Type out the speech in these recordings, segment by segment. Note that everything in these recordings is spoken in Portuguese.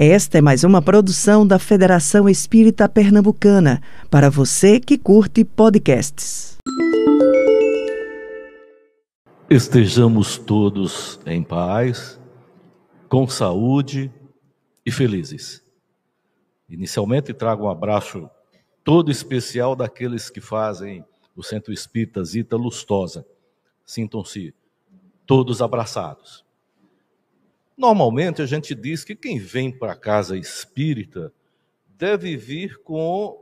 Esta é mais uma produção da Federação Espírita Pernambucana, para você que curte podcasts. Estejamos todos em paz, com saúde e felizes. Inicialmente trago um abraço todo especial daqueles que fazem o Centro Espírita Zita Lustosa. Sintam-se todos abraçados. Normalmente a gente diz que quem vem para a casa espírita deve vir com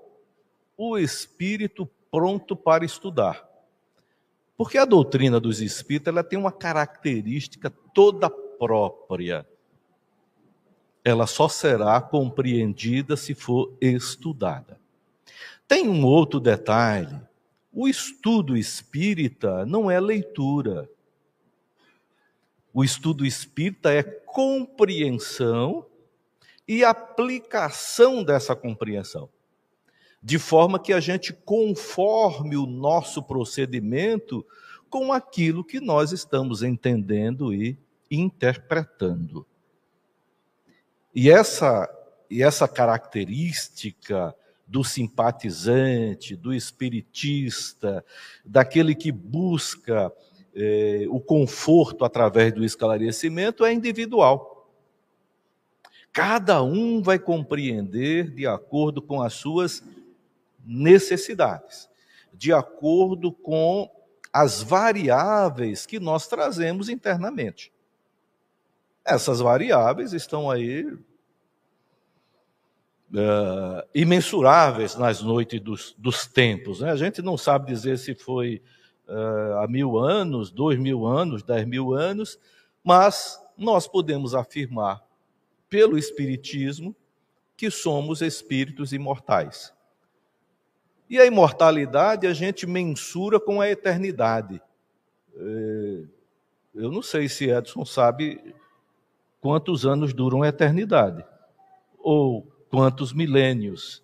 o espírito pronto para estudar. Porque a doutrina dos espíritos ela tem uma característica toda própria. Ela só será compreendida se for estudada. Tem um outro detalhe: o estudo espírita não é leitura. O estudo espírita é compreensão e aplicação dessa compreensão, de forma que a gente conforme o nosso procedimento com aquilo que nós estamos entendendo e interpretando. E essa, e essa característica do simpatizante, do espiritista, daquele que busca eh, o conforto através do esclarecimento é individual. Cada um vai compreender de acordo com as suas necessidades, de acordo com as variáveis que nós trazemos internamente. Essas variáveis estão aí eh, imensuráveis nas noites dos, dos tempos. Né? A gente não sabe dizer se foi ah, há mil anos, dois mil anos, dez mil anos, mas nós podemos afirmar, pelo Espiritismo, que somos espíritos imortais. E a imortalidade a gente mensura com a eternidade. Eh, eu não sei se Edson sabe quantos anos duram a eternidade, ou quantos milênios.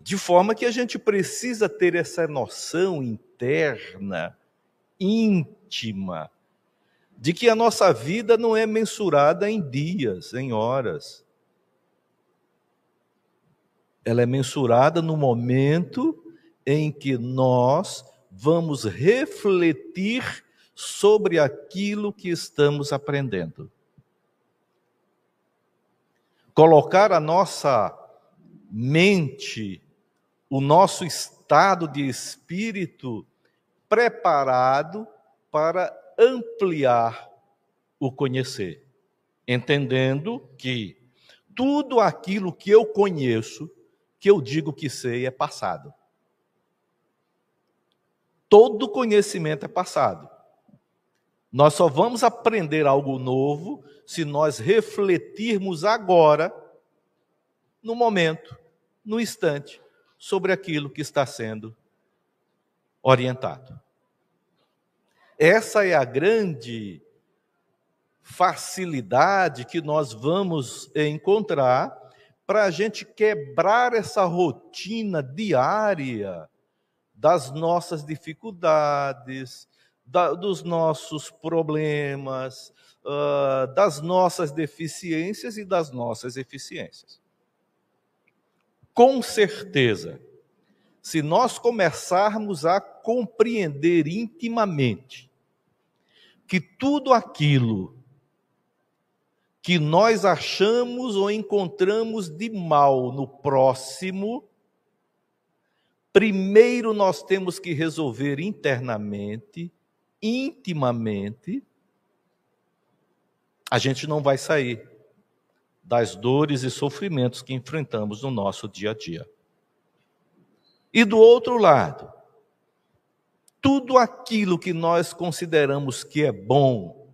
De forma que a gente precisa ter essa noção eterna, íntima, de que a nossa vida não é mensurada em dias, em horas. Ela é mensurada no momento em que nós vamos refletir sobre aquilo que estamos aprendendo. Colocar a nossa mente, o nosso estado, estado de espírito preparado para ampliar o conhecer, entendendo que tudo aquilo que eu conheço, que eu digo que sei, é passado. Todo conhecimento é passado. Nós só vamos aprender algo novo se nós refletirmos agora, no momento, no instante sobre aquilo que está sendo orientado. Essa é a grande facilidade que nós vamos encontrar para a gente quebrar essa rotina diária das nossas dificuldades, da, dos nossos problemas, uh, das nossas deficiências e das nossas eficiências com certeza, se nós começarmos a compreender intimamente que tudo aquilo que nós achamos ou encontramos de mal no próximo, primeiro nós temos que resolver internamente, intimamente, a gente não vai sair das dores e sofrimentos que enfrentamos no nosso dia a dia. E do outro lado, tudo aquilo que nós consideramos que é bom,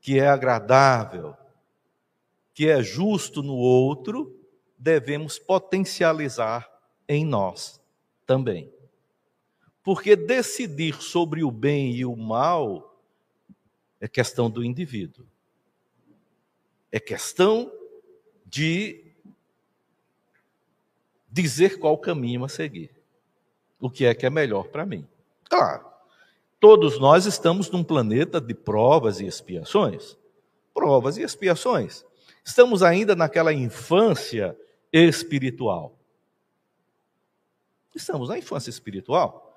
que é agradável, que é justo no outro, devemos potencializar em nós também. Porque decidir sobre o bem e o mal é questão do indivíduo. É questão de dizer qual caminho a seguir. O que é que é melhor para mim? Claro, todos nós estamos num planeta de provas e expiações. Provas e expiações. Estamos ainda naquela infância espiritual. Estamos na infância espiritual.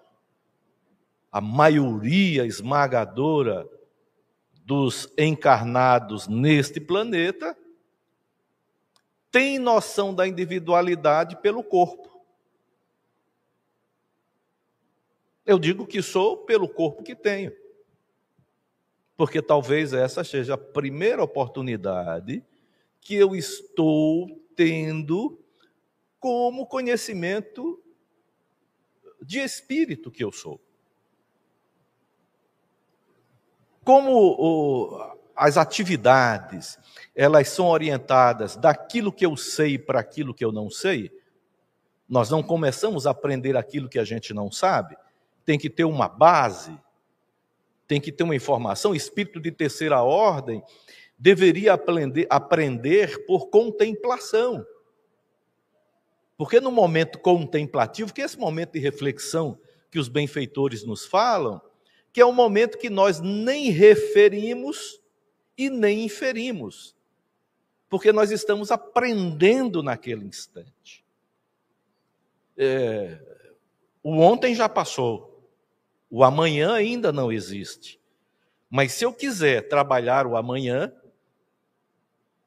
A maioria esmagadora dos encarnados neste planeta tem noção da individualidade pelo corpo. Eu digo que sou pelo corpo que tenho. Porque talvez essa seja a primeira oportunidade que eu estou tendo como conhecimento de espírito que eu sou. Como o, as atividades elas são orientadas daquilo que eu sei para aquilo que eu não sei, nós não começamos a aprender aquilo que a gente não sabe, tem que ter uma base, tem que ter uma informação. Espírito de terceira ordem deveria aprender, aprender por contemplação. Porque no momento contemplativo, que é esse momento de reflexão que os benfeitores nos falam, que é um momento que nós nem referimos e nem inferimos, porque nós estamos aprendendo naquele instante. É, o ontem já passou, o amanhã ainda não existe. Mas se eu quiser trabalhar o amanhã,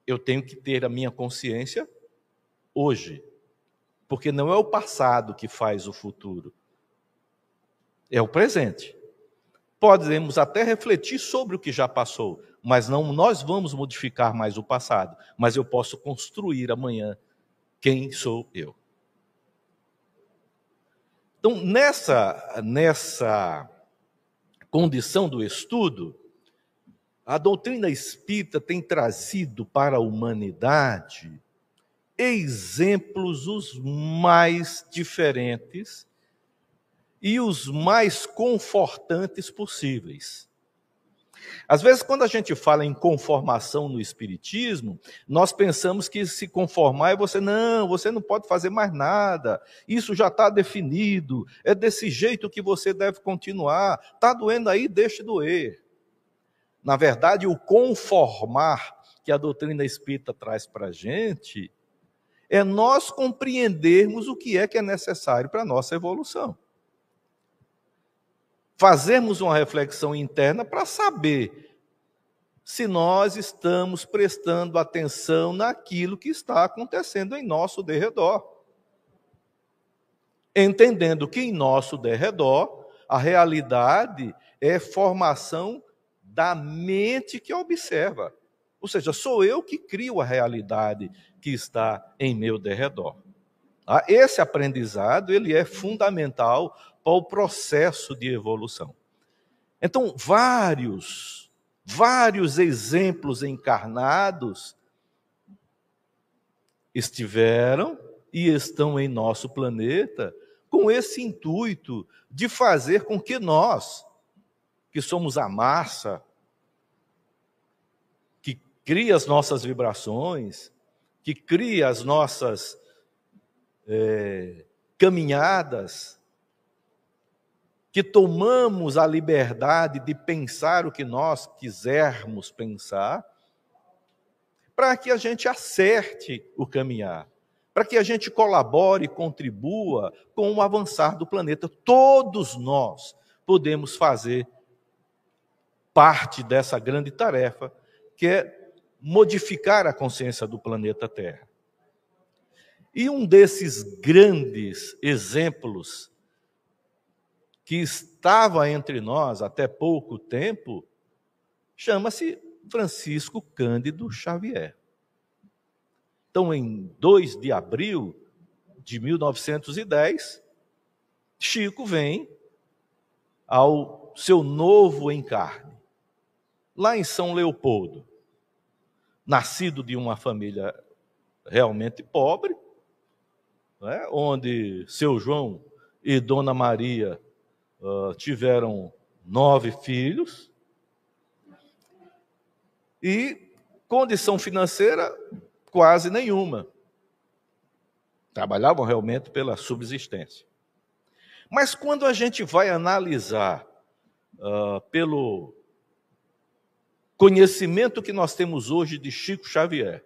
eu tenho que ter a minha consciência hoje. Porque não é o passado que faz o futuro, é o presente. Podemos até refletir sobre o que já passou, mas não nós vamos modificar mais o passado, mas eu posso construir amanhã quem sou eu. Então, nessa nessa condição do estudo, a doutrina espírita tem trazido para a humanidade exemplos os mais diferentes e os mais confortantes possíveis. Às vezes, quando a gente fala em conformação no Espiritismo, nós pensamos que se conformar é você, não, você não pode fazer mais nada, isso já está definido, é desse jeito que você deve continuar, está doendo aí, deixe doer. Na verdade, o conformar que a doutrina espírita traz para a gente é nós compreendermos o que é que é necessário para a nossa evolução fazermos uma reflexão interna para saber se nós estamos prestando atenção naquilo que está acontecendo em nosso derredor. Entendendo que em nosso derredor a realidade é formação da mente que observa. Ou seja, sou eu que crio a realidade que está em meu derredor. Ah, esse aprendizado ele é fundamental para o processo de evolução. Então, vários, vários exemplos encarnados estiveram e estão em nosso planeta com esse intuito de fazer com que nós, que somos a massa, que cria as nossas vibrações, que cria as nossas é, caminhadas, que tomamos a liberdade de pensar o que nós quisermos pensar, para que a gente acerte o caminhar, para que a gente colabore e contribua com o avançar do planeta. Todos nós podemos fazer parte dessa grande tarefa, que é modificar a consciência do planeta Terra. E um desses grandes exemplos que estava entre nós até pouco tempo, chama-se Francisco Cândido Xavier. Então, em 2 de abril de 1910, Chico vem ao seu novo encarne, lá em São Leopoldo. Nascido de uma família realmente pobre, né, onde seu João e Dona Maria uh, tiveram nove filhos e condição financeira quase nenhuma. Trabalhavam realmente pela subsistência. Mas quando a gente vai analisar uh, pelo conhecimento que nós temos hoje de Chico Xavier,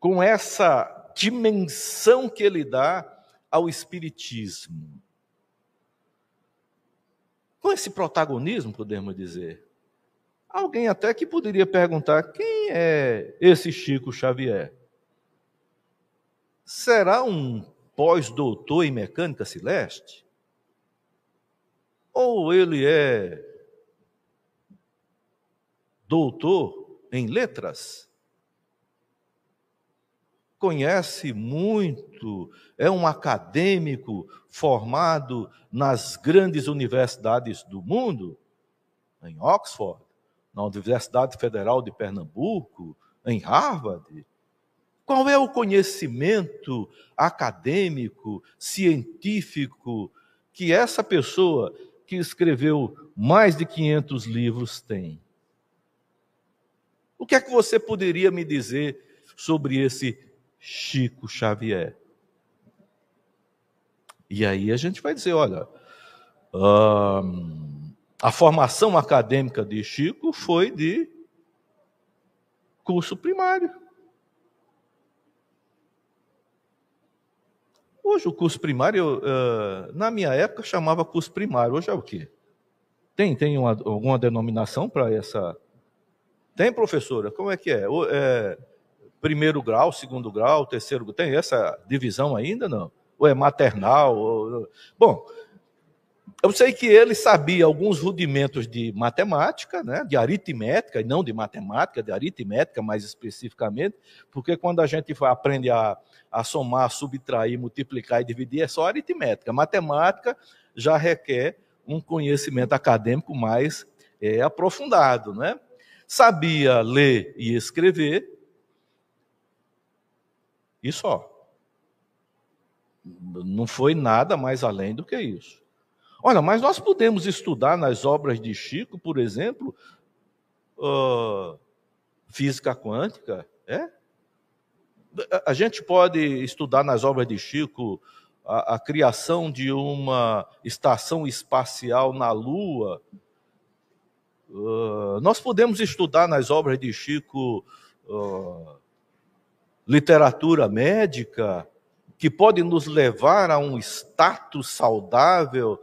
com essa dimensão que ele dá ao Espiritismo, com esse protagonismo, podemos dizer. Alguém até que poderia perguntar: quem é esse Chico Xavier? Será um pós-doutor em mecânica celeste? Ou ele é doutor em letras? conhece muito, é um acadêmico formado nas grandes universidades do mundo, em Oxford, na Universidade Federal de Pernambuco, em Harvard. Qual é o conhecimento acadêmico, científico que essa pessoa que escreveu mais de 500 livros tem? O que é que você poderia me dizer sobre esse Chico Xavier. E aí a gente vai dizer: olha, hum, a formação acadêmica de Chico foi de curso primário. Hoje o curso primário, eh, na minha época, chamava curso primário. Hoje é o quê? Tem, tem uma, alguma denominação para essa? Tem, professora? Como é que é? é primeiro grau, segundo grau, terceiro grau. Tem essa divisão ainda, não? Ou é maternal? Ou... Bom, eu sei que ele sabia alguns rudimentos de matemática, né, de aritmética, e não de matemática, de aritmética mais especificamente, porque quando a gente aprende a, a somar, subtrair, multiplicar e dividir, é só aritmética. Matemática já requer um conhecimento acadêmico mais é, aprofundado. Né? Sabia ler e escrever, e só. Não foi nada mais além do que isso. Olha, mas nós podemos estudar nas obras de Chico, por exemplo, uh, física quântica, é? A gente pode estudar nas obras de Chico a, a criação de uma estação espacial na Lua. Uh, nós podemos estudar nas obras de Chico uh, literatura médica, que pode nos levar a um status saudável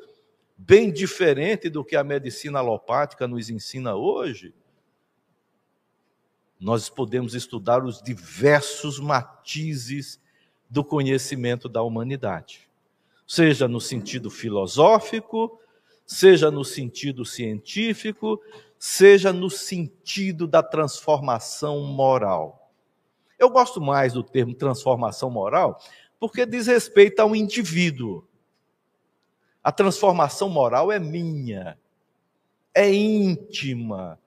bem diferente do que a medicina alopática nos ensina hoje. Nós podemos estudar os diversos matizes do conhecimento da humanidade, seja no sentido filosófico, seja no sentido científico, seja no sentido da transformação moral. Eu gosto mais do termo transformação moral, porque diz respeito ao indivíduo. A transformação moral é minha, é íntima,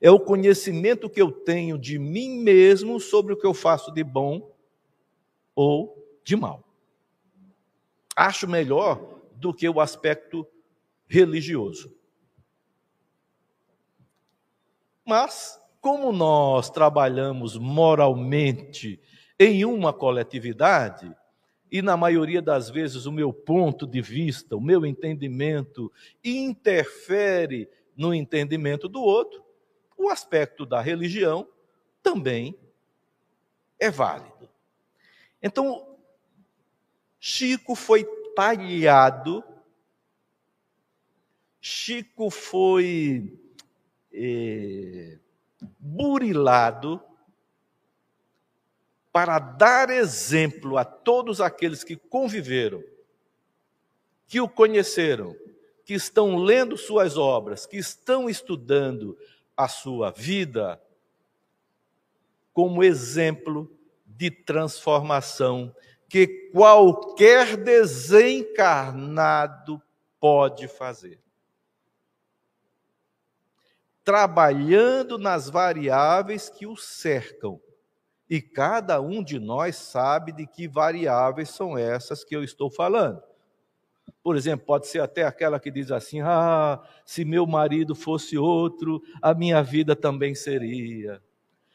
é o conhecimento que eu tenho de mim mesmo sobre o que eu faço de bom ou de mal. Acho melhor do que o aspecto religioso. Mas como nós trabalhamos moralmente em uma coletividade, e na maioria das vezes o meu ponto de vista, o meu entendimento interfere no entendimento do outro, o aspecto da religião também é válido. Então, Chico foi talhado, Chico foi. Eh, burilado para dar exemplo a todos aqueles que conviveram, que o conheceram, que estão lendo suas obras, que estão estudando a sua vida, como exemplo de transformação que qualquer desencarnado pode fazer trabalhando nas variáveis que o cercam. E cada um de nós sabe de que variáveis são essas que eu estou falando. Por exemplo, pode ser até aquela que diz assim: ah, se meu marido fosse outro, a minha vida também seria.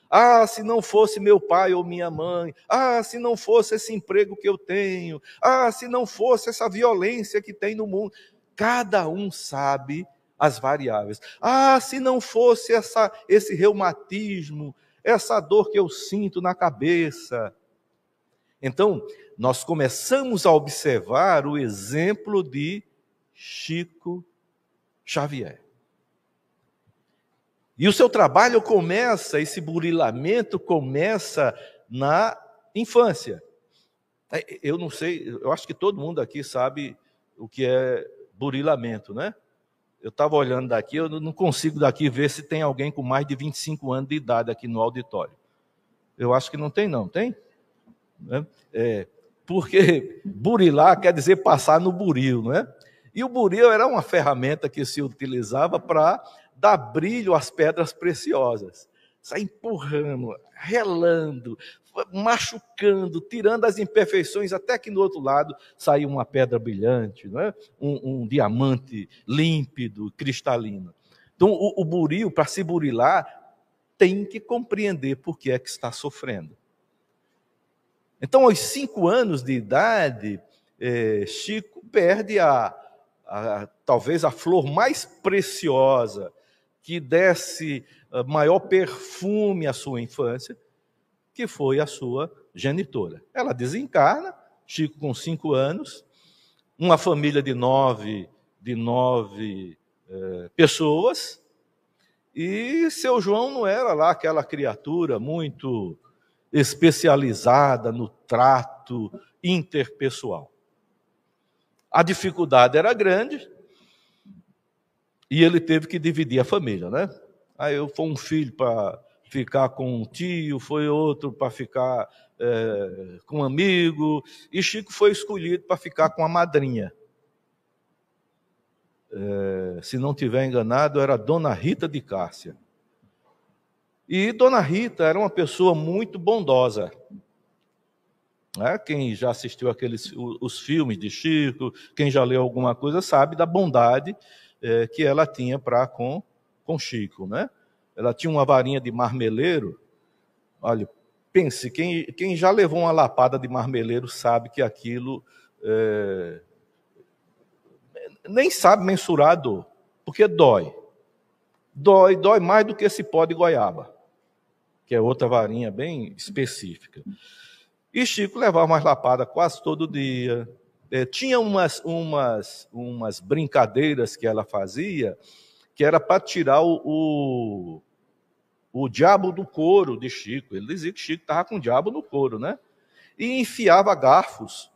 Ah, se não fosse meu pai ou minha mãe. Ah, se não fosse esse emprego que eu tenho. Ah, se não fosse essa violência que tem no mundo. Cada um sabe as variáveis. Ah, se não fosse essa, esse reumatismo, essa dor que eu sinto na cabeça. Então, nós começamos a observar o exemplo de Chico Xavier. E o seu trabalho começa, esse burilamento começa na infância. É, eu não sei, eu acho que todo mundo aqui sabe o que é burilamento, né? Eu estava olhando daqui, eu não consigo daqui ver se tem alguém com mais de 25 anos de idade aqui no auditório. Eu acho que não tem, não. Tem? Né? É, porque burilar quer dizer passar no buril, não é? E o buril era uma ferramenta que se utilizava para dar brilho às pedras preciosas. Sai empurrando, relando, machucando, tirando as imperfeições, até que no outro lado saia uma pedra brilhante, não é? um, um diamante límpido, cristalino. Então, o, o buril, para se burilar, tem que compreender por que é que está sofrendo. Então, aos cinco anos de idade, é, Chico perde a, a, talvez a flor mais preciosa que desse eh, maior perfume à sua infância, que foi a sua genitora. Ela desencarna, Chico com cinco anos, uma família de nove, de nove eh, pessoas, e seu João não era lá aquela criatura muito especializada no trato interpessoal. A dificuldade era grande e ele teve que dividir a família, né? Aí eu fui um filho para ficar com um tio, foi outro para ficar é, com um amigo, e Chico foi escolhido para ficar com a madrinha. É, se não tiver enganado, era Dona Rita de Cássia. E Dona Rita era uma pessoa muito bondosa. É, quem já assistiu aqueles os filmes de Chico, quem já leu alguma coisa, sabe da bondade é, que ela tinha para com, com Chico. Né? ela tinha uma varinha de marmeleiro. Olha, pense, quem, quem já levou uma lapada de marmeleiro sabe que aquilo é, nem sabe mensurar a dor, porque dói. Dói, dói mais do que esse pó de goiaba, que é outra varinha bem específica. E Chico levava umas lapadas quase todo dia. É, tinha umas, umas, umas brincadeiras que ela fazia, que era para tirar o, o o diabo do couro de Chico. Ele dizia que Chico estava com o diabo no couro, né? E enfiava garfos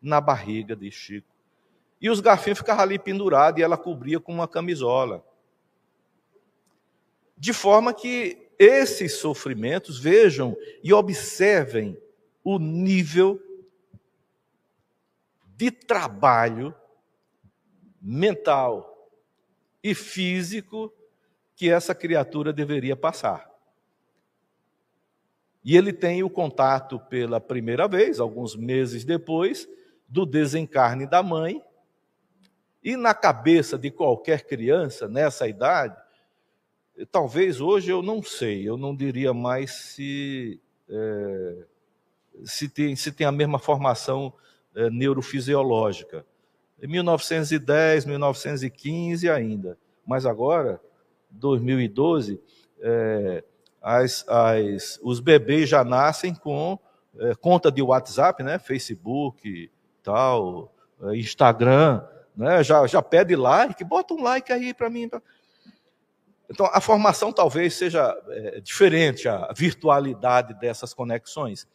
na barriga de Chico. E os garfinhos ficavam ali pendurados e ela cobria com uma camisola. De forma que esses sofrimentos, vejam e observem o nível de trabalho mental e físico que essa criatura deveria passar. E ele tem o contato pela primeira vez, alguns meses depois, do desencarne da mãe. E na cabeça de qualquer criança nessa idade, talvez hoje eu não sei, eu não diria mais se, é, se, tem, se tem a mesma formação é, neurofisiológica. Em 1910, 1915 ainda. Mas agora, 2012, é, as, as, os bebês já nascem com é, conta de WhatsApp, né? Facebook, tal, é, Instagram, né? Já, já pede like, bota um like aí para mim. Pra... Então, a formação talvez seja é, diferente, a virtualidade dessas conexões.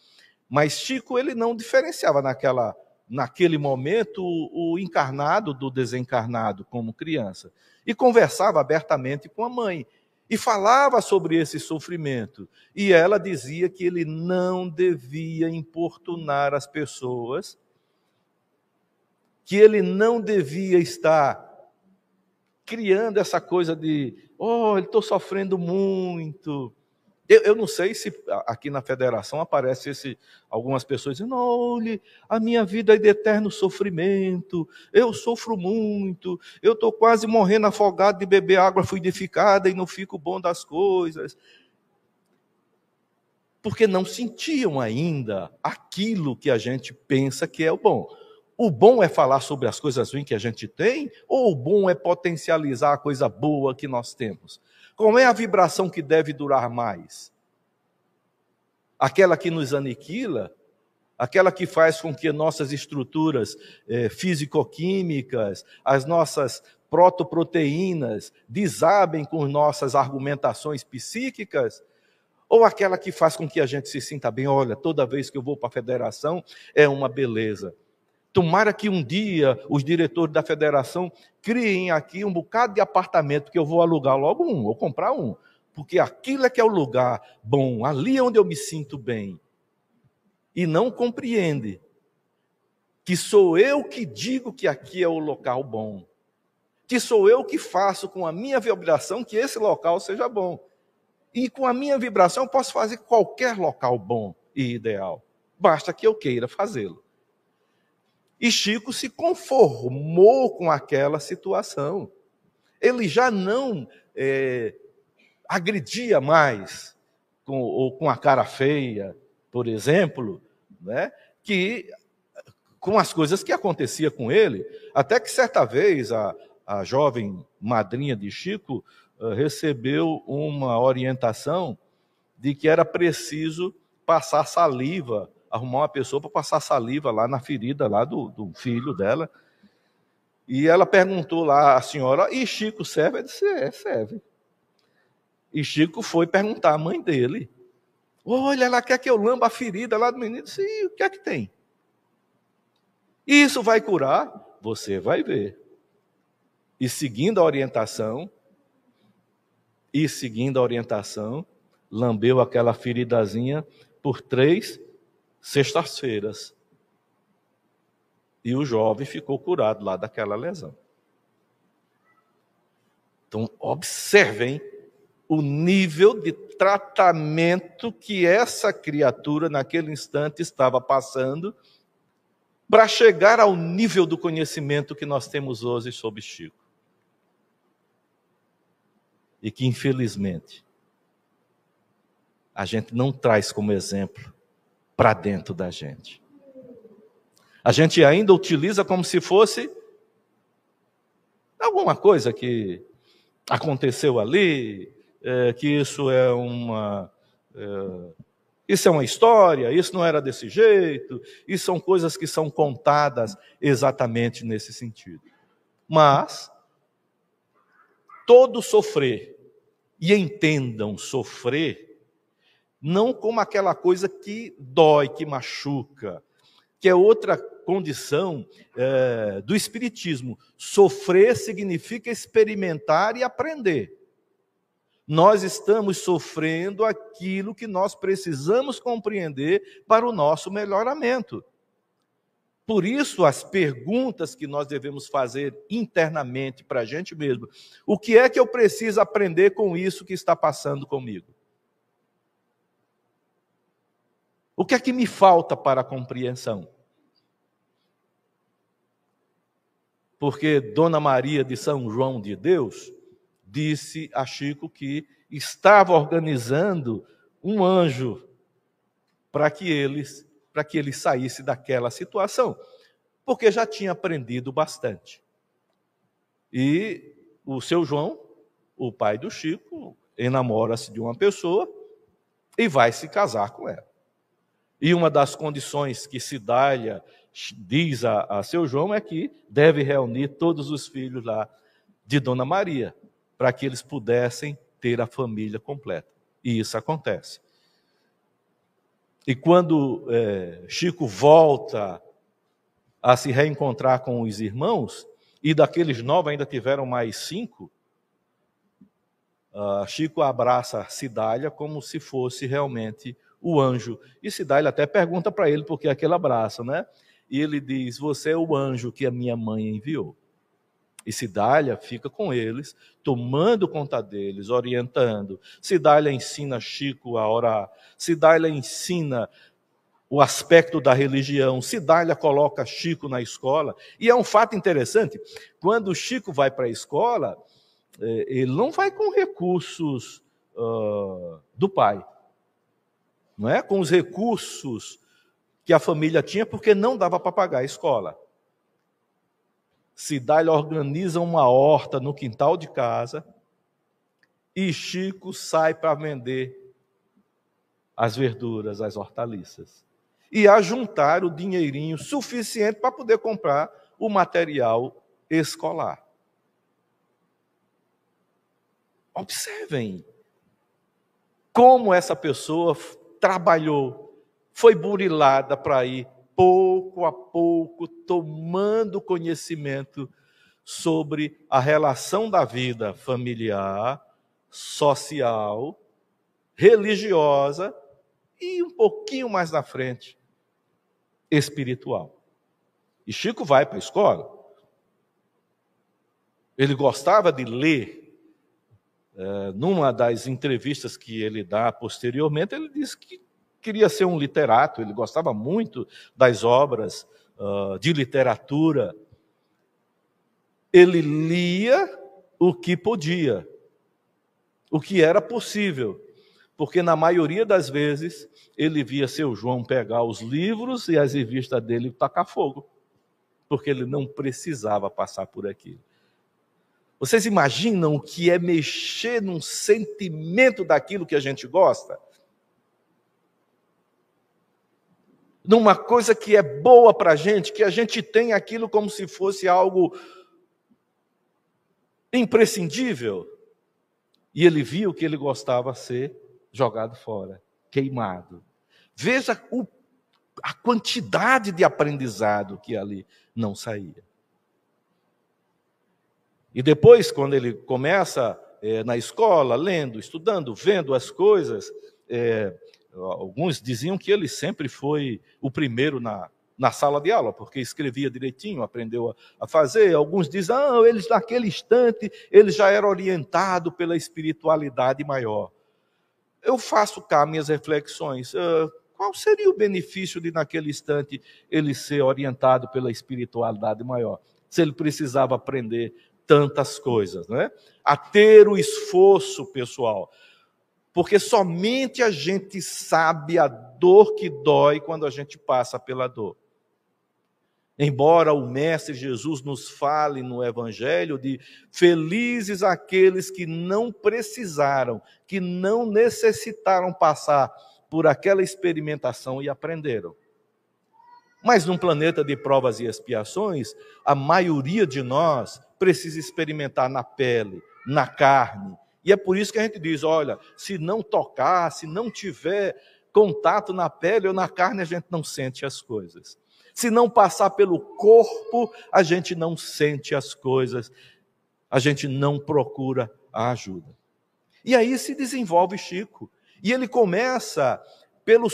Mas Chico, ele não diferenciava naquela naquele momento, o encarnado do desencarnado como criança. E conversava abertamente com a mãe e falava sobre esse sofrimento. E ela dizia que ele não devia importunar as pessoas, que ele não devia estar criando essa coisa de, oh, ele estou sofrendo muito, eu, eu, não sei se aqui na federação aparece esse, algumas pessoas dizendo: olhe, a minha vida é de eterno sofrimento, eu sofro muito, eu estou quase morrendo afogado de beber água fluidificada e não fico bom das coisas. Porque não sentiam ainda aquilo que a gente pensa que é o bom. O bom é falar sobre as coisas ruins que a gente tem, ou o bom é potencializar a coisa boa que nós temos? Qual é a vibração que deve durar mais? Aquela que nos aniquila? Aquela que faz com que nossas estruturas eh, físico-químicas, as nossas protoproteínas desabem com nossas argumentações psíquicas? Ou aquela que faz com que a gente se sinta bem? Olha, toda vez que eu vou para a federação é uma beleza. Tomara que um dia os diretores da federação criem aqui um bocado de apartamento que eu vou alugar logo um, ou comprar um, porque aquilo é que é o lugar bom, ali é onde eu me sinto bem. E não compreende que sou eu que digo que aqui é o local bom, que sou eu que faço com a minha vibração que esse local seja bom. E com a minha vibração eu posso fazer qualquer local bom e ideal, basta que eu queira fazê-lo. E Chico se conformou com aquela situação. Ele já não é, agredia mais com, ou com a cara feia, por exemplo, né, que com as coisas que acontecia com ele, até que certa vez a, a jovem madrinha de Chico uh, recebeu uma orientação de que era preciso passar saliva arrumar uma pessoa para passar saliva lá na ferida lá do, do, filho dela. E ela perguntou lá à senhora, e Chico serve? Ela disse, é, serve. E Chico foi perguntar à mãe dele. Olha, ela quer que eu lamba a ferida lá do menino. Eu disse, e o que é que tem? Isso vai curar? Você vai ver. E seguindo a orientação, e seguindo a orientação, lambeu aquela feridazinha por três sextas-feiras. E o jovem ficou curado lá daquela lesão. Então, observem o nível de tratamento que essa criatura, naquele instante, estava passando para chegar ao nível do conhecimento que nós temos hoje sobre Chico. E que, infelizmente, a gente não traz como exemplo para dentro da gente. A gente ainda utiliza como se fosse alguma coisa que aconteceu ali, é, que isso é uma. É, isso é uma história, isso não era desse jeito, e são coisas que são contadas exatamente nesse sentido. Mas todo sofrer, e entendam sofrer não como aquela coisa que dói, que machuca, que é outra condição é, do Espiritismo. Sofrer significa experimentar e aprender. Nós estamos sofrendo aquilo que nós precisamos compreender para o nosso melhoramento. Por isso, as perguntas que nós devemos fazer internamente para a gente mesmo: o que é que eu preciso aprender com isso que está passando comigo? O que é que me falta para a compreensão? Porque Dona Maria de São João de Deus disse a Chico que estava organizando um anjo para que eles para que ele saísse daquela situação, porque já tinha aprendido bastante. E o seu João, o pai do Chico, enamora-se de uma pessoa e vai se casar com ela. E uma das condições que Cidália diz a, a seu João é que deve reunir todos os filhos lá de Dona Maria, para que eles pudessem ter a família completa. E isso acontece. E quando é, Chico volta a se reencontrar com os irmãos, e daqueles nove ainda tiveram mais cinco, uh, Chico abraça Cidália como se fosse realmente o anjo. E se dá, ele até pergunta para ele porque aquele abraço, né? E ele diz: Você é o anjo que a minha mãe enviou. E Cidália fica com eles, tomando conta deles, orientando. Cidália ensina Chico a orar. Cidália ensina o aspecto da religião. Cidália coloca Chico na escola. E é um fato interessante: quando Chico vai para a escola, eh, ele não vai com recursos uh, do pai não é? com os recursos que a família tinha, porque não dava para pagar a escola. Cidade organiza uma horta no quintal de casa e Chico sai para vender as verduras, as hortaliças. E a juntar o dinheirinho suficiente para poder comprar o material escolar. Observem como essa pessoa trabalhou, foi burilada para ir pouco a pouco tomando conhecimento sobre a relação da vida familiar, social, religiosa e um pouquinho mais na frente, espiritual. E Chico vai para a escola. Ele gostava de ler, eh, numa das entrevistas que ele dá posteriormente, ele diz que queria ser um literato, ele gostava muito das obras eh, de literatura. Ele lia o que podia, o que era possível, porque na maioria das vezes ele via seu João pegar os livros e as revistas dele tacar fogo, porque ele não precisava passar por aquilo. Vocês imaginam o que é mexer num sentimento daquilo que a gente gosta? Numa coisa que é boa para a gente, que a gente tem aquilo como se fosse algo imprescindível. E ele viu que ele gostava de ser jogado fora, queimado. Veja o, a quantidade de aprendizado que ali não saía. E depois, quando ele começa é, na escola, lendo, estudando, vendo as coisas, é, alguns diziam que ele sempre foi o primeiro na, na sala de aula, porque escrevia direitinho, aprendeu a, a fazer. Alguns dizem, ah, eles naquele instante, ele já era orientado pela espiritualidade maior. Eu faço cá minhas reflexões. Uh, qual seria o benefício de, naquele instante, ele ser orientado pela espiritualidade maior? Se ele precisava aprender tantas coisas, né? a ter o esforço pessoal. Porque somente a gente sabe a dor que dói quando a gente passa pela dor. Embora o Mestre Jesus nos fale no Evangelho de felizes aqueles que não precisaram, que não necessitaram passar por aquela experimentação e aprenderam. Mas num planeta de provas e expiações, a maioria de nós precisa experimentar na pele, na carne. E é por isso que a gente diz: olha, se não tocar, se não tiver contato na pele ou na carne, a gente não sente as coisas. Se não passar pelo corpo, a gente não sente as coisas, a gente não procura a ajuda. E aí se desenvolve Chico. E ele começa pelos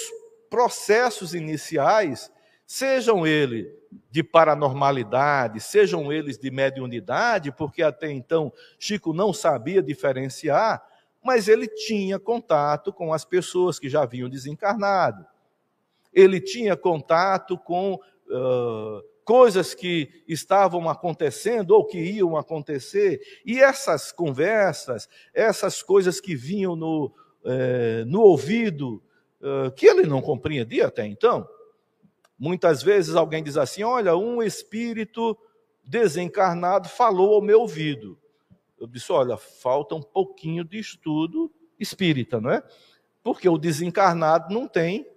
processos iniciais sejam eles de paranormalidade, sejam eles de mediunidade, porque até então Chico não sabia diferenciar, mas ele tinha contato com as pessoas que já vinham desencarnado. Ele tinha contato com uh, coisas que estavam acontecendo ou que iam acontecer, e essas conversas, essas coisas que vinham no, eh, no ouvido, uh, que ele não compreendia até então, Muitas vezes alguém diz assim: Olha, um espírito desencarnado falou ao meu ouvido. Eu disse: Olha, falta um pouquinho de estudo espírita, não é? Porque o desencarnado não tem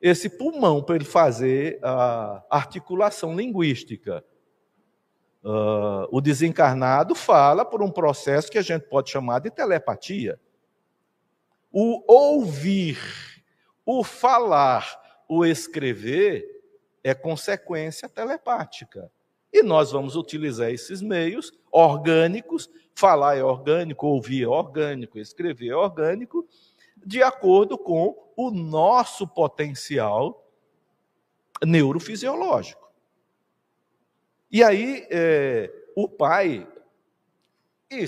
esse pulmão para ele fazer a articulação linguística. Uh, o desencarnado fala por um processo que a gente pode chamar de telepatia. O ouvir, o falar, o escrever é consequência telepática. E nós vamos utilizar esses meios orgânicos, falar é orgânico, ouvir é orgânico, escrever é orgânico, de acordo com o nosso potencial neurofisiológico. E aí é, o pai e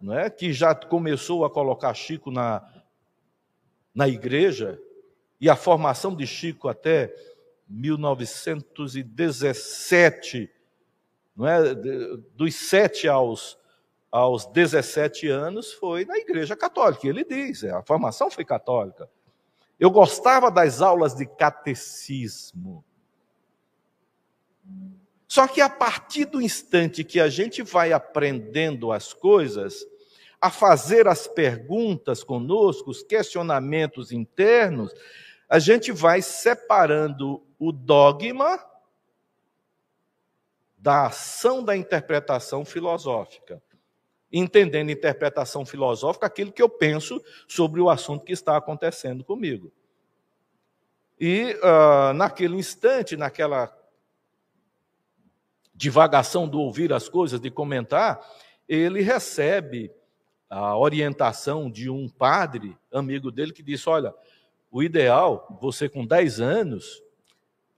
não é, que já começou a colocar Chico na, na igreja, e a formação de Chico até 1917, não é? dos 7 aos, aos 17 anos, foi na Igreja Católica. Ele diz, é, a formação foi católica. Eu gostava das aulas de catecismo. Só que a partir do instante que a gente vai aprendendo as coisas, a fazer as perguntas conosco, os questionamentos internos, a gente vai separando o dogma da ação da interpretação filosófica. Entendendo interpretação filosófica, aquilo que eu penso sobre o assunto que está acontecendo comigo. E uh, naquele instante, naquela divagação do ouvir as coisas, de comentar, ele recebe a orientação de um padre, amigo dele, que diz: Olha, o ideal, você com 10 anos,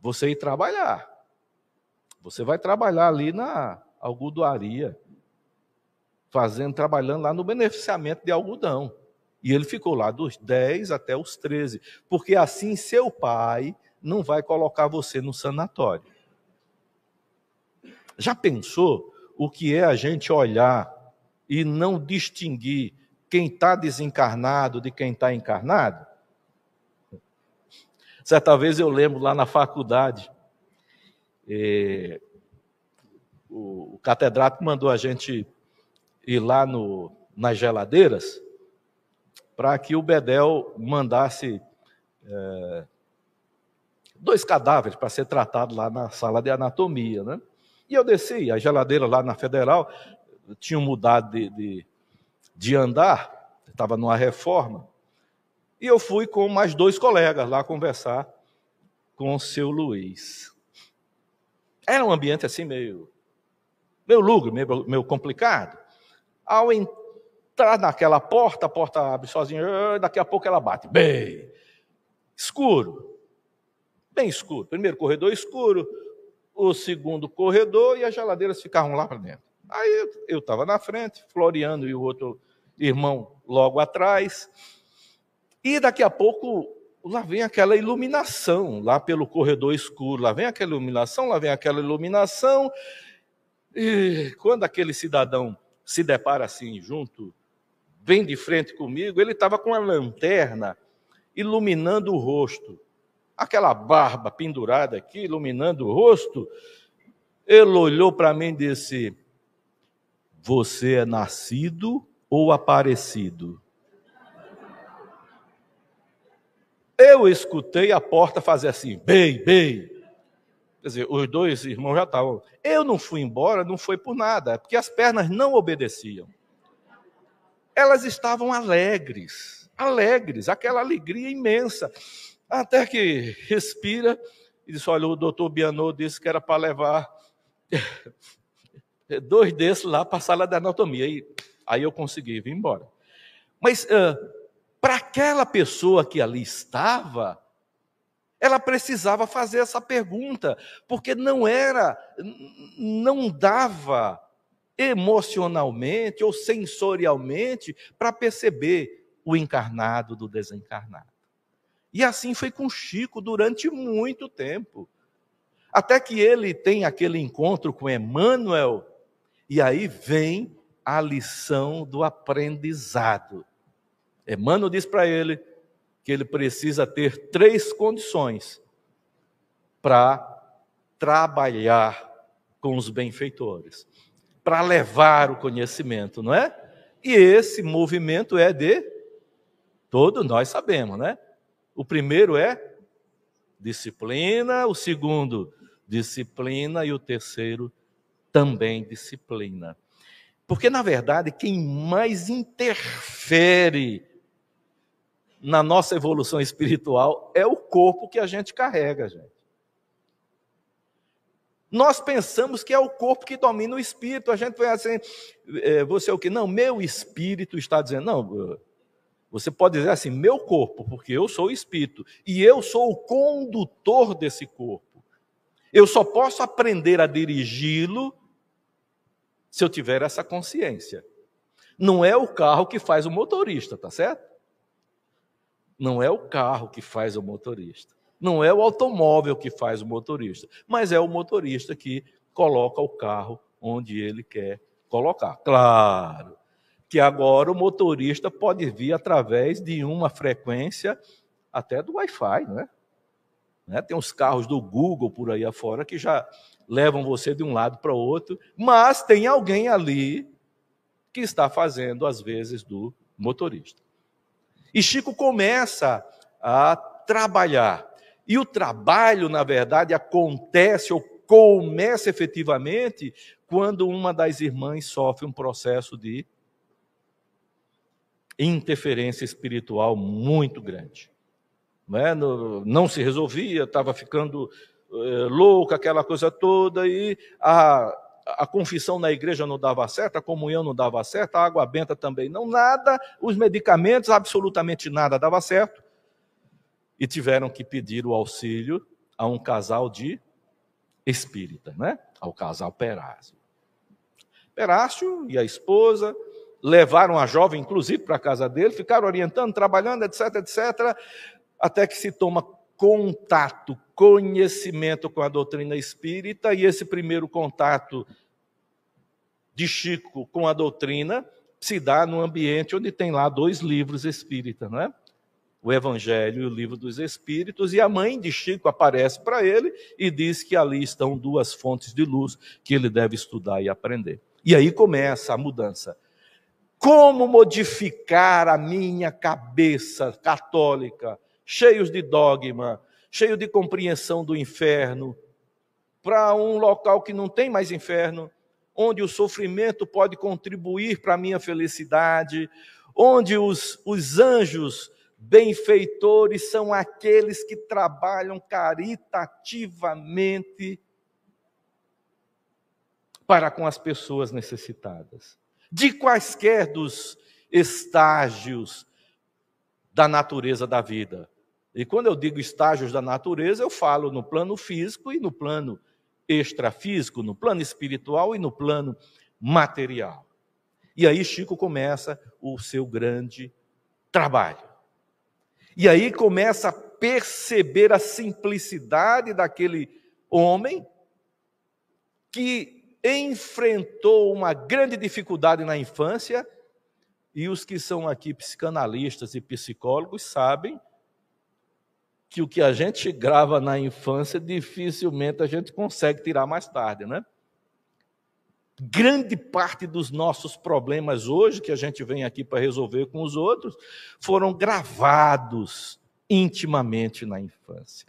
você ir trabalhar. Você vai trabalhar ali na algodoaria, fazendo, trabalhando lá no beneficiamento de algodão. E ele ficou lá dos 10 até os 13, porque assim seu pai não vai colocar você no sanatório. Já pensou o que é a gente olhar e não distinguir quem está desencarnado de quem está encarnado? Certa vez eu lembro lá na faculdade, é, o, o catedrático mandou a gente ir lá no, nas geladeiras para que o Bedel mandasse é, dois cadáveres para ser tratado lá na sala de anatomia. Né? E eu desci, a geladeira lá na Federal tinha mudado de, de, de andar, estava numa reforma, e eu fui com mais dois colegas lá conversar com o seu Luiz. Era um ambiente assim meio, meio lúgubre, meio, meio complicado. Ao entrar naquela porta, a porta abre sozinha, ah, daqui a pouco ela bate. Bem, escuro, bem escuro. Primeiro corredor escuro, o segundo corredor e as geladeiras ficavam lá para dentro. Aí eu estava na frente, Floriano e o outro irmão logo atrás. E daqui a pouco lá vem aquela iluminação, lá pelo corredor escuro, lá vem aquela iluminação, lá vem aquela iluminação. E quando aquele cidadão se depara assim junto, bem de frente comigo, ele estava com a lanterna iluminando o rosto. Aquela barba pendurada aqui, iluminando o rosto. Ele olhou para mim e disse: Você é nascido ou aparecido? Eu escutei a porta fazer assim, bem, bem. Quer dizer, os dois irmãos já estavam. Eu não fui embora, não foi por nada, é porque as pernas não obedeciam. Elas estavam alegres, alegres, aquela alegria imensa. Até que respira e diz: Olha, o doutor Bianô disse que era para levar dois desses lá para a sala da anatomia. E aí eu consegui vir embora. Mas uh, para aquela pessoa que ali estava, ela precisava fazer essa pergunta, porque não era, não dava emocionalmente ou sensorialmente para perceber o encarnado do desencarnado. E assim foi com Chico durante muito tempo. Até que ele tem aquele encontro com Emmanuel, e aí vem a lição do aprendizado. Emmanuel diz para ele que ele precisa ter três condições para trabalhar com os benfeitores, para levar o conhecimento, não é? E esse movimento é de todo nós sabemos, né? O primeiro é disciplina, o segundo disciplina e o terceiro também disciplina. Porque na verdade quem mais interfere na nossa evolução espiritual é o corpo que a gente carrega, gente. Nós pensamos que é o corpo que domina o espírito. A gente vai assim, é, você é o que? Não, meu espírito está dizendo. Não, eh, você pode dizer assim, meu corpo, porque eu sou o espírito e eu sou o condutor desse corpo. Eu só posso aprender a dirigi-lo se eu tiver essa consciência. Não é o carro que faz o motorista, tá certo? Não é o carro que faz o motorista, não é o automóvel que faz o motorista, mas é o motorista que coloca o carro onde ele quer colocar. Claro que agora o motorista pode vir através de uma frequência até do Wi-Fi, não é? Né? Tem uns carros do Google por aí afora que já levam você de um lado para o outro, mas tem alguém ali que está fazendo, às vezes, do motorista. E Chico começa a trabalhar. E o trabalho, na verdade, acontece ou começa efetivamente quando uma das irmãs sofre um processo de interferência espiritual muito grande. Não, né? é? não se resolvia, estava ficando eh, louca, aquela coisa toda, e a a confissão na igreja não dava certo, a comunhão não dava certo, a água benta também não, nada, os medicamentos, absolutamente nada dava certo. E tiveram que pedir o auxílio a um casal de espírita, né? Ao casal Perácio, Perácio e a esposa levaram a jovem, inclusive, para a casa dele, ficaram orientando, trabalhando, etc, etc, até que se toma contato, conhecimento com a doutrina espírita, e esse primeiro contato de Chico com a doutrina se dá no ambiente onde tem lá dois livros espíritas, não é? O Evangelho e o Livro dos Espíritos, e a mãe de Chico aparece para ele e diz que ali estão duas fontes de luz que ele deve estudar e aprender. E aí começa a mudança. Como modificar a minha cabeça católica? cheios de dogma, cheio de compreensão do inferno, para um local que não tem mais inferno, onde o sofrimento pode contribuir para a minha felicidade, onde os, os anjos benfeitores são aqueles que trabalham caritativamente para com as pessoas necessitadas, de quaisquer dos estágios da natureza da vida e quando eu digo estágios da natureza, eu falo no plano físico e no plano extrafísico, no plano espiritual e no plano material. E aí Chico começa o seu grande trabalho. E aí começa a perceber a simplicidade daquele homem que enfrentou uma grande dificuldade na infância, e os que são aqui psicanalistas e psicólogos sabem que o que a gente grava na infância dificilmente a gente consegue tirar mais tarde, né? Grande parte dos nossos problemas hoje, que a gente vem aqui para resolver com os outros, foram gravados intimamente na infância.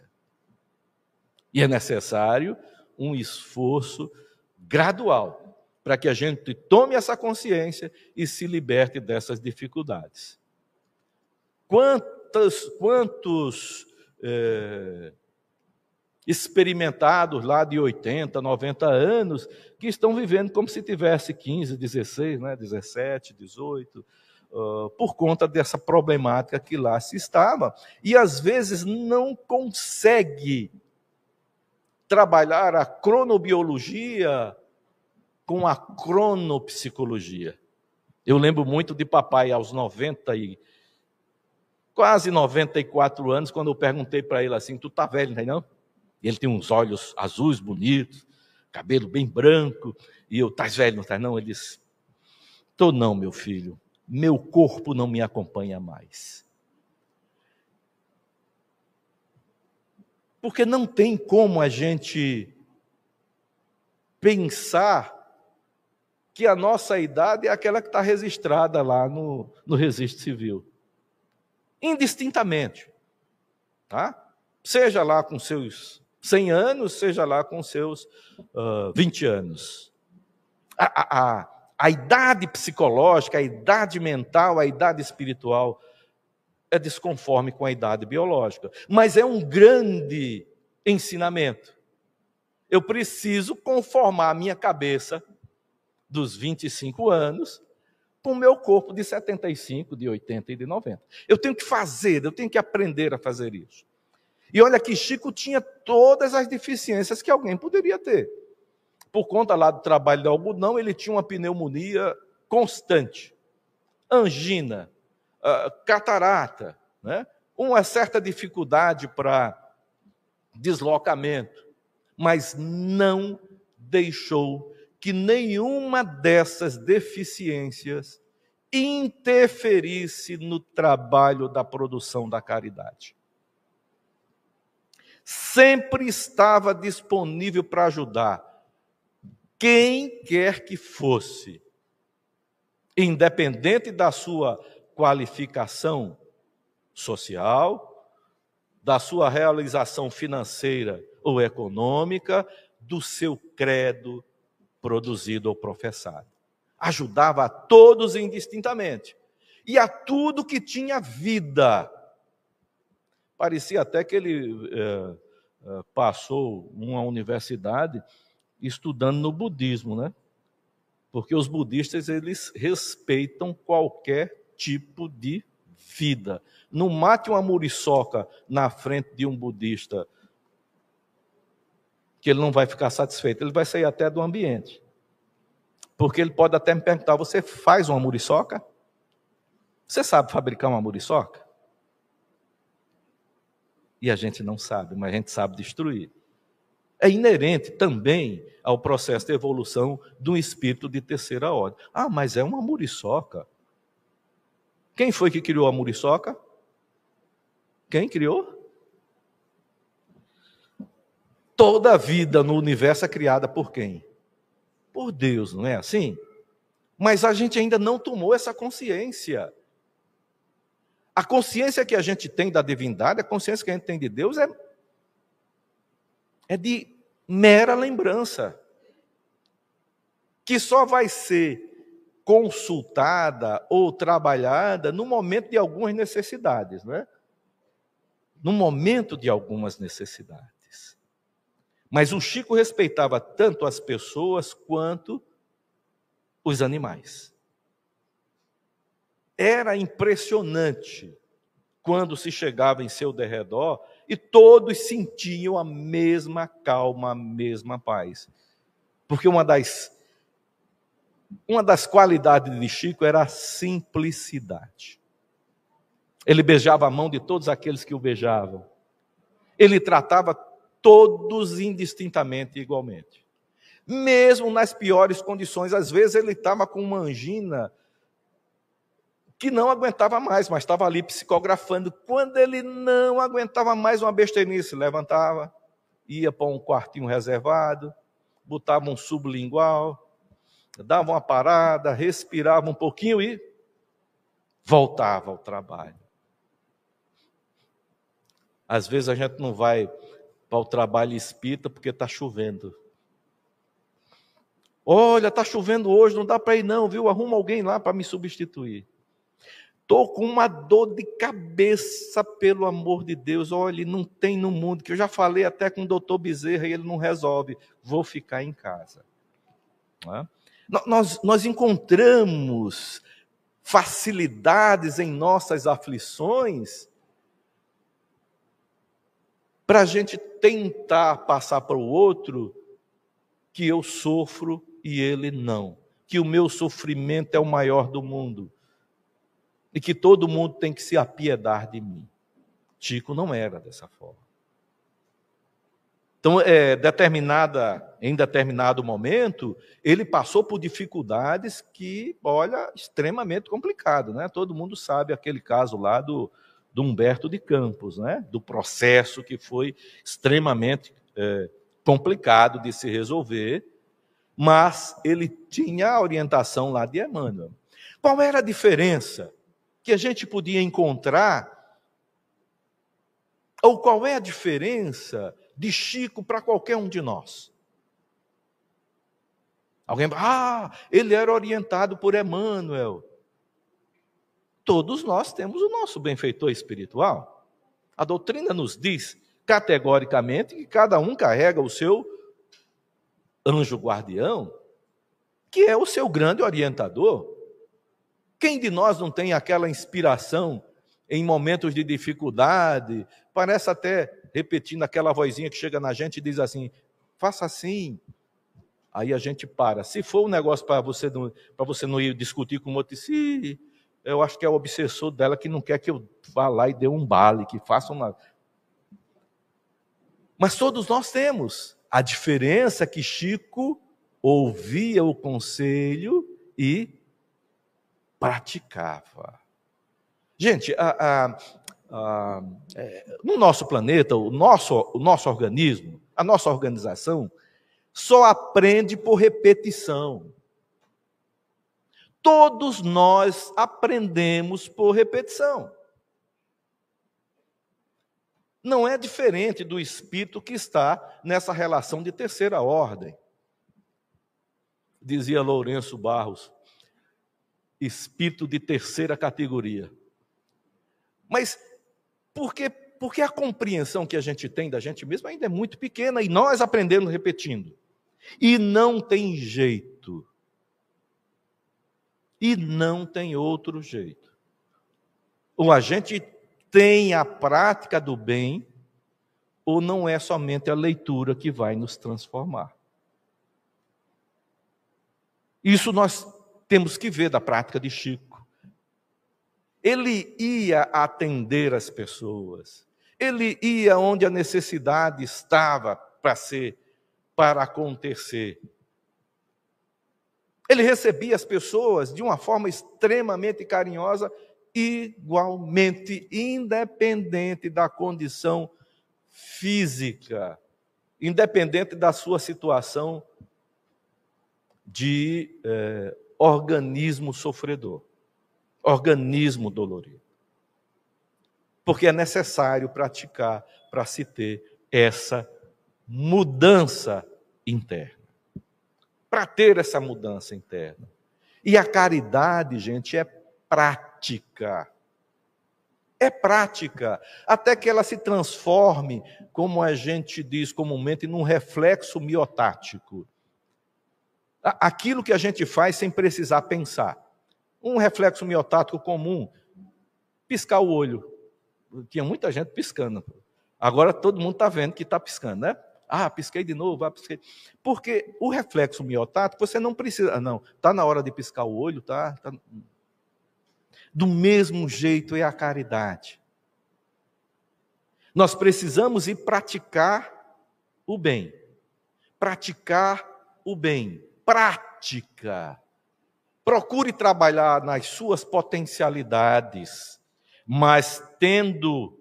E é necessário um esforço gradual para que a gente tome essa consciência e se liberte dessas dificuldades. Quantos, quantos é, experimentados lá de 80, 90 anos, que estão vivendo como se tivesse 15, 16, né, 17, 18, uh, por conta dessa problemática que lá se estava, e às vezes não consegue trabalhar a cronobiologia com a cronopsicologia. Eu lembro muito de papai aos 90 e quase 94 anos, quando eu perguntei para ele assim: Tu tá velho, né, não é? Não? Ele tem uns olhos azuis bonitos, cabelo bem branco, e eu, estás velho, não tá não? Ele disse: Tô não, meu filho, meu corpo não me acompanha mais. Porque não tem como a gente pensar que a nossa idade é aquela que está registrada lá no, no registro civil indistintamente. Tá? Seja lá com seus 100 anos, seja lá com seus uh, 20 anos. A, a, a, a idade psicológica, a idade mental, a idade espiritual é desconforme com a idade biológica. Mas é um grande ensinamento. Eu preciso conformar a minha cabeça dos 25 anos para o meu corpo de 75, de 80 e de 90. Eu tenho que fazer, eu tenho que aprender a fazer isso. E olha que Chico tinha todas as deficiências que alguém poderia ter. Por conta lá do trabalho de algodão, ele tinha uma pneumonia constante, angina, ah, catarata, né? uma certa dificuldade para deslocamento, mas não deixou que nenhuma dessas deficiências interferisse no trabalho da produção da caridade. Sempre estava disponível para ajudar quem quer que fosse, independente da sua qualificação social, da sua realização financeira ou econômica, do seu credo, produzido ou professado. Ajudava a todos indistintamente e a tudo que tinha vida. Parecia até que ele é, é passou uma universidade estudando no budismo, né? Porque os budistas eles respeitam qualquer tipo de vida. Não mate uma muriçoca na frente de um budista que ele não vai ficar satisfeito, ele vai sair até do ambiente. Porque ele pode até me perguntar: você faz uma muriçoca? Você sabe fabricar uma muriçoca? E a gente não sabe, mas a gente sabe destruir. É inerente também ao processo de evolução de um espírito de terceira ordem. Ah, mas é uma muriçoca. Quem foi que criou a muriçoca? Quem criou? Toda vida no universo é criada por quem? Por Deus, não é assim? Mas a gente ainda não tomou essa consciência. A consciência que a gente tem da divindade, a consciência que a gente tem de Deus é, é de mera lembrança, que só vai ser consultada ou trabalhada no momento de algumas necessidades, né? No momento de algumas necessidades. Mas o Chico respeitava tanto as pessoas quanto os animais. Era impressionante quando se chegava em seu derredor e todos sentiam a mesma calma, a mesma paz. Porque uma das uma das qualidades de Chico era a simplicidade. Ele beijava a mão de todos aqueles que o beijavam. Ele tratava todos indistintamente e igualmente. Mesmo nas piores condições, às vezes ele estava com uma angina que não aguentava mais, mas estava ali psicografando. Quando ele não aguentava mais uma besteirinha, se levantava, ia para um quartinho reservado, botava um sublingual, dava uma parada, respirava um pouquinho e voltava ao trabalho. Às vezes a gente não vai para o trabalho espírita porque está chovendo. Olha, está chovendo hoje, não dá para ir não, viu? Arruma alguém lá para me substituir. Estou com uma dor de cabeça, pelo amor de Deus. Olha, não tem no mundo, que eu já falei até com o doutor Bezerra e ele não resolve. Vou ficar em casa. É? Nós, nós encontramos facilidades em nossas aflições para a gente tentar passar para o outro que eu sofro e ele não, que o meu sofrimento é o maior do mundo e que todo mundo tem que se apiedar de mim. Tico não era dessa forma. Então, é, determinada, em determinado momento, ele passou por dificuldades que, olha, extremamente complicado, né? Todo mundo sabe aquele caso lá do, do Humberto de Campos, né? do processo que foi extremamente é, complicado de se resolver, mas ele tinha a orientação lá de Emmanuel. Qual era a diferença que a gente podia encontrar? Ou qual é a diferença de Chico para qualquer um de nós? Alguém, ah, ele era orientado por Emmanuel todos nós temos o nosso benfeitor espiritual. A doutrina nos diz categoricamente que cada um carrega o seu anjo guardião, que é o seu grande orientador. Quem de nós não tem aquela inspiração em momentos de dificuldade? Parece até repetindo aquela vozinha que chega na gente e diz assim: faça assim. Aí a gente para. Se for um negócio para você, não, você não ir discutir com o outro, se eu acho que é o obsessor dela que não quer que eu vá lá e dê um bale, que faça uma. Mas todos nós temos. A diferença é que Chico ouvia o conselho e praticava. Gente, a, a, a, é, no nosso planeta, o nosso, o nosso organismo, a nossa organização, só aprende por repetição. Todos nós aprendemos por repetição. Não é diferente do espírito que está nessa relação de terceira ordem. Dizia Lourenço Barros, espírito de terceira categoria. Mas que? porque a compreensão que a gente tem da gente mesmo ainda é muito pequena e nós aprendemos repetindo. E não tem jeito. E não tem outro jeito. Ou a gente tem a prática do bem, ou não é somente a leitura que vai nos transformar. Isso nós temos que ver da prática de Chico. Ele ia atender as pessoas, ele ia onde a necessidade estava para ser, para acontecer. Ele recebia as pessoas de uma forma extremamente carinhosa, igualmente, independente da condição física, independente da sua situação de eh, organismo sofredor, organismo dolorido. Porque é necessário praticar para se ter essa mudança interna para ter essa mudança interna. E a caridade, gente, é prática. É prática, até que ela se transforme, como a gente diz comumente, num reflexo miotático. Aquilo que a gente faz sem precisar pensar. Um reflexo miotático comum, piscar o olho. Tinha muita gente piscando. Agora todo mundo está vendo que está piscando, né? Ah, pisquei de novo, ah, pisquei. Porque o reflexo miotático, você não precisa. Ah, não, está na hora de piscar o olho, tá, tá? Hum. Do mesmo jeito é a caridade. Nós precisamos ir praticar o bem. Praticar o bem. Prática. Procure trabalhar nas suas potencialidades, mas tendo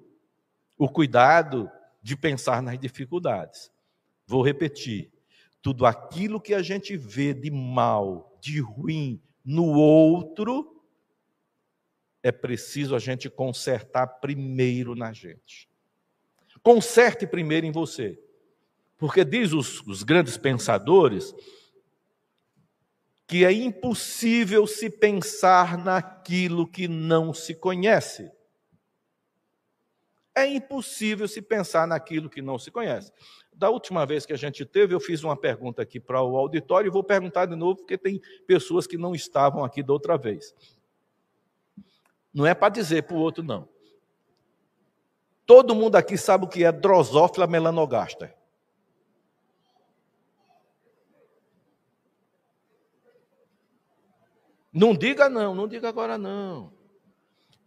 o cuidado de pensar nas dificuldades. Vou repetir: tudo aquilo que a gente vê de mal, de ruim no outro, é preciso a gente consertar primeiro na gente. Conserte primeiro em você. Porque diz os, os grandes pensadores que é impossível se pensar naquilo que não se conhece. É impossível se pensar naquilo que não se conhece da última vez que a gente teve, eu fiz uma pergunta aqui para o auditório e vou perguntar de novo, porque tem pessoas que não estavam aqui da outra vez. Não é para dizer para o outro, não. Todo mundo aqui sabe o que é drosófila melanogaster. Não diga não, não diga agora não.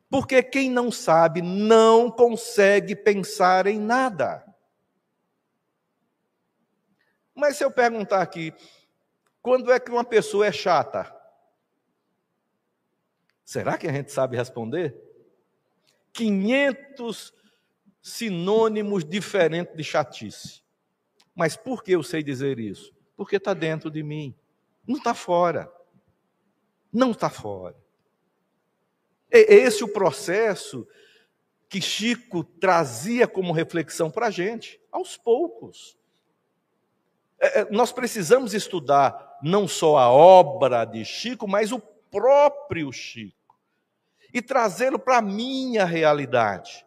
Porque quem não sabe não consegue pensar em nada. Mas se eu perguntar aqui, quando é que uma pessoa é chata? Será que a gente sabe responder? 500 sinônimos diferentes de chatice. Mas por que eu sei dizer isso? Porque está dentro de mim, não está fora. Não está fora. É, é esse o processo que Chico trazia como reflexão para a gente, aos poucos. É, é, nós precisamos estudar não só a obra de Chico, mas o próprio Chico e trazê-lo para a minha realidade.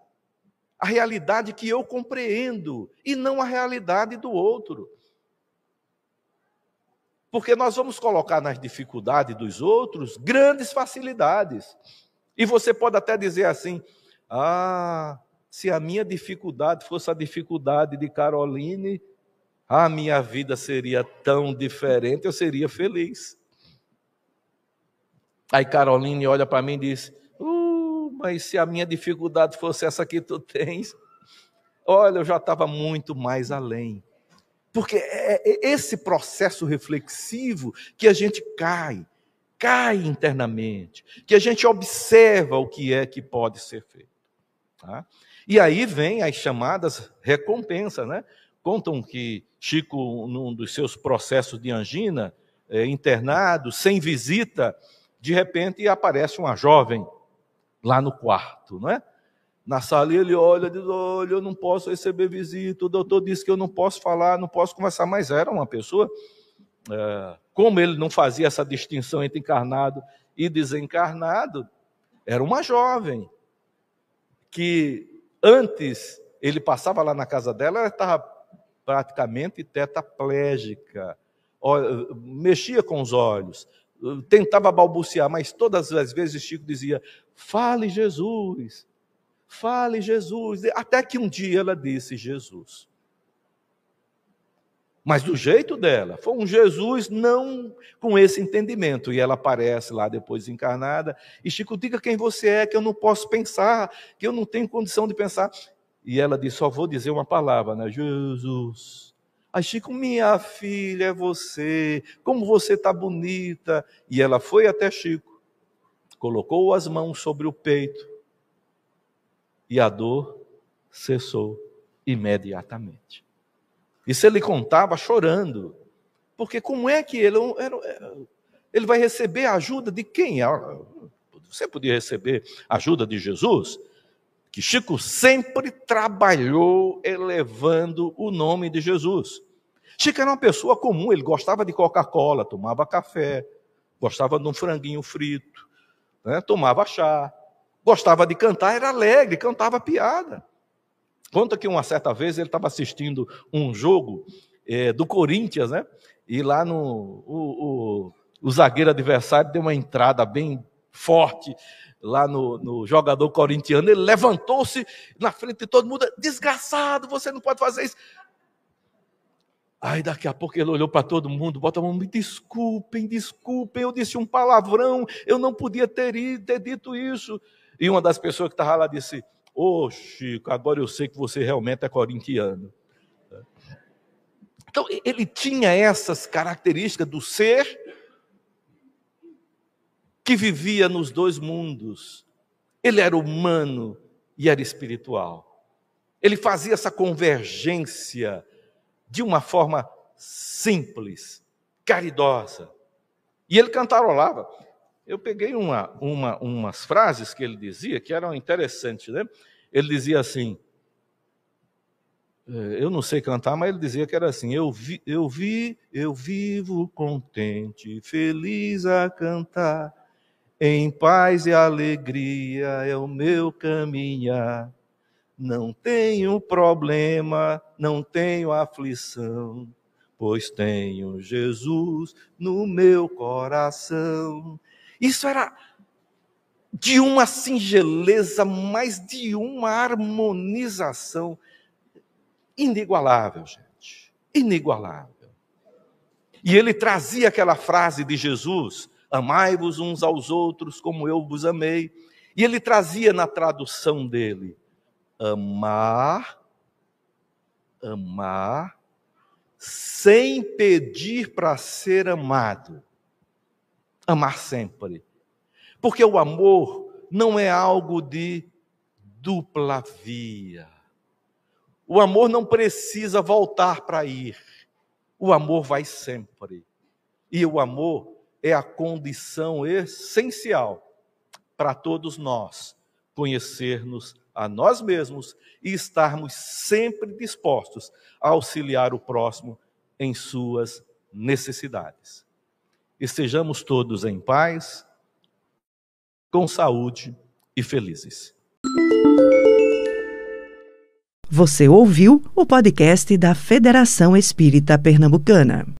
A realidade que eu compreendo e não a realidade do outro. Porque nós vamos colocar nas dificuldades dos outros grandes facilidades. E você pode até dizer assim: ah, se a minha dificuldade fosse a dificuldade de Caroline, a minha vida seria tão diferente, eu seria feliz. Aí Caroline olha para mim e diz: uh, Mas se a minha dificuldade fosse essa que tu tens, olha, eu já estava muito mais além. Porque é, é, é esse processo reflexivo que a gente cai, cai internamente, que a gente observa o que é que pode ser feito. Tá? E aí vem as chamadas recompensas, né? Contam que Chico, num dos seus processos de angina, é, internado, sem visita, de repente aparece uma jovem lá no quarto, não é? Na sala ele olha e diz: Olha, eu não posso receber visita, o doutor disse que eu não posso falar, não posso conversar, mas era uma pessoa. É, como ele não fazia essa distinção entre encarnado e desencarnado, era uma jovem que antes ele passava lá na casa dela, ela estava praticamente tetraplégica, mexia com os olhos, tentava balbuciar, mas todas as vezes Chico dizia: Fale Jesus, fale Jesus. Até que um dia ela disse: Jesus. Mas do jeito dela, foi um Jesus não com esse entendimento. E ela aparece lá depois encarnada. E Chico, diga quem você é, que eu não posso pensar, que eu não tenho condição de pensar. E ela disse: Só vou dizer uma palavra, né? Jesus. Aí Chico, minha filha, é você, como você está bonita. E ela foi até Chico, colocou as mãos sobre o peito e a dor cessou imediatamente. Isso ele contava chorando, porque como é que ele, ele vai receber a ajuda de quem? Ah, você podia receber a ajuda de Jesus? que Chico sempre trabalhou elevando o nome de Jesus. Chico era uma pessoa comum, ele gostava de Coca-Cola, tomava café, gostava de um franguinho frito, né, tomava chá, gostava de cantar, era alegre, cantava piada. Conta que uma certa vez ele estava assistindo um jogo é, do Corinthians, né? E lá no o, o, o zagueiro adversário deu uma entrada bem forte lá no, no jogador corintiano, ele levantou-se na frente de todo mundo, desgraçado, você não pode fazer isso. Aí daqui a pouco ele olhou para todo mundo, bota a mão, me desculpem, desculpem, eu disse um palavrão, eu não podia ter, ido, ter dito isso. E uma das pessoas que estava lá disse, ô oh, Chico, agora eu sei que você realmente é corintiano. Então ele tinha essas características do ser que vivia nos dois mundos. Ele era humano e era espiritual. Ele fazia essa convergência de uma forma simples, caridosa. E ele cantarolava. Eu peguei uma, uma, umas frases que ele dizia que eram interessantes. Né? Ele dizia assim: é, eu não sei cantar, mas ele dizia que era assim: eu vi, eu vi, eu vivo contente, feliz a cantar em paz e alegria é o meu caminhar. Não tenho problema, não tenho aflição, pois tenho Jesus no meu coração. Isso era de uma singeleza, mas de uma harmonização inigualável, gente. Inigualável. E ele trazia aquela frase de Jesus amai-vos uns aos outros como eu vos amei. E ele trazia na tradução dele: amar, amar, sem pedir para ser amado. Amar sempre. Porque o amor não é algo de dupla via. O amor não precisa voltar para ir. O amor vai sempre. E o amor é a condição essencial para todos nós conhecermos a nós mesmos e estarmos sempre dispostos a auxiliar o próximo em suas necessidades. Estejamos todos em paz, com saúde e felizes. Você ouviu o podcast da Federação Espírita Pernambucana.